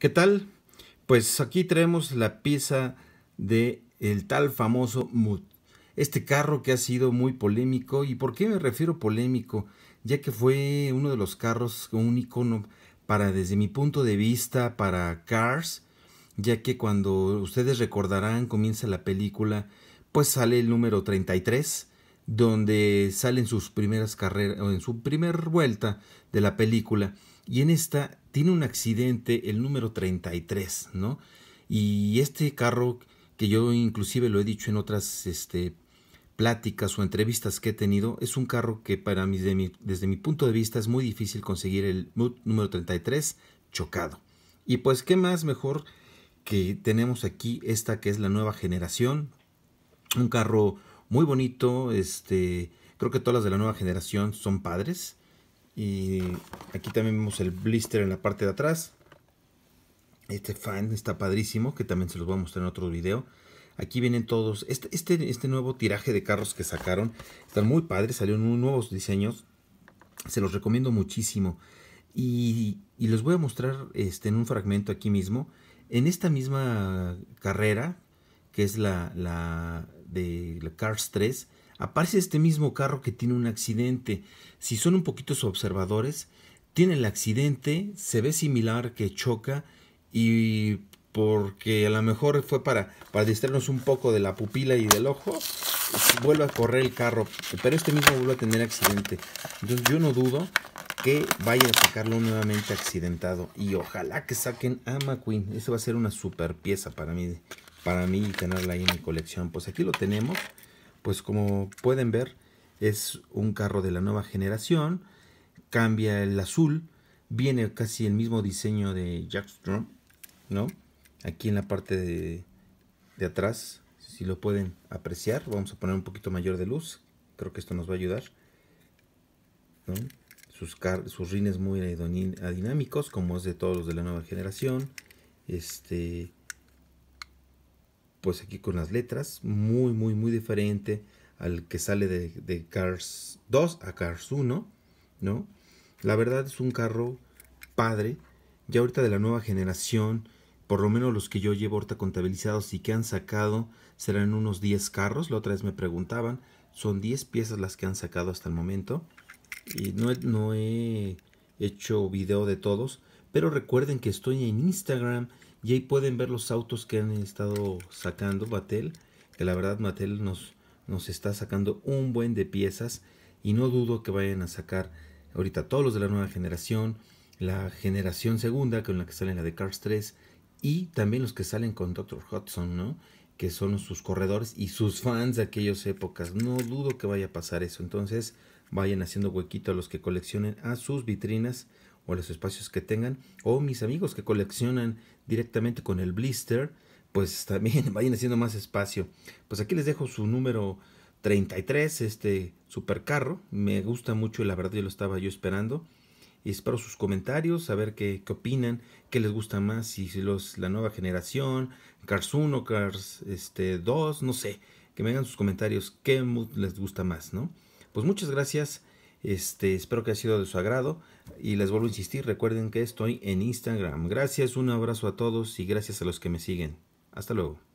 ¿Qué tal? Pues aquí traemos la pieza de el tal famoso Mood. Este carro que ha sido muy polémico. ¿Y por qué me refiero polémico? Ya que fue uno de los carros con un icono para, desde mi punto de vista, para Cars. Ya que cuando ustedes recordarán, comienza la película, pues sale el número 33 donde salen sus primeras carreras, o en su primer vuelta de la película. Y en esta tiene un accidente, el número 33, ¿no? Y este carro, que yo inclusive lo he dicho en otras este, pláticas o entrevistas que he tenido, es un carro que para mí, desde mi, desde mi punto de vista, es muy difícil conseguir el número 33 chocado. Y pues, ¿qué más mejor que tenemos aquí esta que es la nueva generación? Un carro muy bonito, este, creo que todas las de la nueva generación son padres. Y Aquí también vemos el blister en la parte de atrás. Este fan está padrísimo, que también se los voy a mostrar en otro video. Aquí vienen todos. Este, este, este nuevo tiraje de carros que sacaron. Están muy padres, salieron nuevos diseños. Se los recomiendo muchísimo. Y, y, los voy a mostrar este, en un fragmento aquí mismo. En esta misma carrera, que es la, de la Cars 3, aparece este mismo carro que tiene un accidente. Si son un poquito observadores, tiene el accidente, se ve similar que choca y porque a lo mejor fue para, para distraernos un poco de la pupila y del ojo, vuelve a correr el carro, pero este mismo vuelve a tener accidente. Entonces yo no dudo que vaya a sacarlo nuevamente accidentado y ojalá que saquen a McQueen. Eso va a ser una super pieza para mí, para mí tenerla ahí en mi colección. Pues aquí lo tenemos, pues como pueden ver es un carro de la nueva generación cambia el azul, viene casi el mismo diseño de Jackstrom, ¿no? Aquí en la parte de, atrás, si lo pueden apreciar, vamos a poner un poquito mayor de luz, creo que esto nos va a ayudar. ¿no? Sus, sus, rines muy dinámicos. como es de todos los de la nueva generación. Este, pues aquí con las letras, muy, muy, muy diferente al que sale de, de Cars 2 a Cars 1, ¿no? La verdad es un carro padre, ya ahorita de la nueva generación, por lo menos los que yo llevo ahorita contabilizados y que han sacado, serán unos 10 carros, la otra vez me preguntaban, son 10 piezas las que han sacado hasta el momento. Y no, he hecho video de todos, pero recuerden que estoy en Instagram y ahí pueden ver los autos que han estado sacando Batel. que la verdad Batel nos, nos está sacando un buen de piezas y no dudo que vayan a sacar ahorita todos los de la nueva generación, la generación segunda, con la que salen la de Cars 3, y también los que salen con Dr. Hudson, ¿no? Que son sus corredores y sus fans de aquellas épocas. No dudo que vaya a pasar eso. Entonces, vayan haciendo huequito a los que coleccionen a sus vitrinas o a los espacios que tengan. O mis amigos que coleccionan directamente con el blister, pues también vayan haciendo más espacio. Pues aquí les dejo su número 33, este supercarro. Me gusta mucho y la verdad yo lo estaba yo esperando. Y espero sus comentarios, saber qué, qué opinan, qué les gusta más, si, los, la nueva generación, Cars 1, Cars este, 2, no sé. Que me hagan sus comentarios, qué les gusta más, ¿no? Pues muchas gracias. Este, espero que haya sido de su agrado. Y les vuelvo a insistir, recuerden que estoy en Instagram. Gracias, un abrazo a todos y gracias a los que me siguen. Hasta luego.